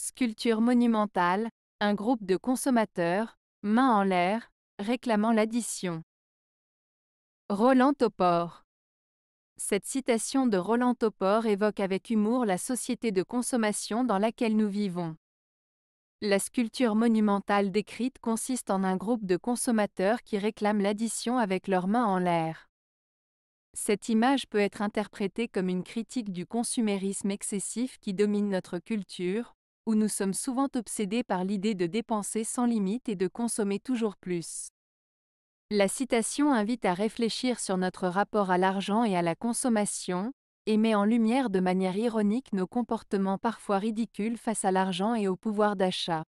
Sculpture monumentale, un groupe de consommateurs, mains en l'air, réclamant l'addition. Roland Topor. Cette citation de Roland Topor évoque avec humour la société de consommation dans laquelle nous vivons. La sculpture monumentale décrite consiste en un groupe de consommateurs qui réclament l'addition avec leurs mains en l'air. Cette image peut être interprétée comme une critique du consumérisme excessif qui domine notre culture, où nous sommes souvent obsédés par l'idée de dépenser sans limite et de consommer toujours plus. La citation invite à réfléchir sur notre rapport à l'argent et à la consommation, et met en lumière de manière ironique nos comportements parfois ridicules face à l'argent et au pouvoir d'achat.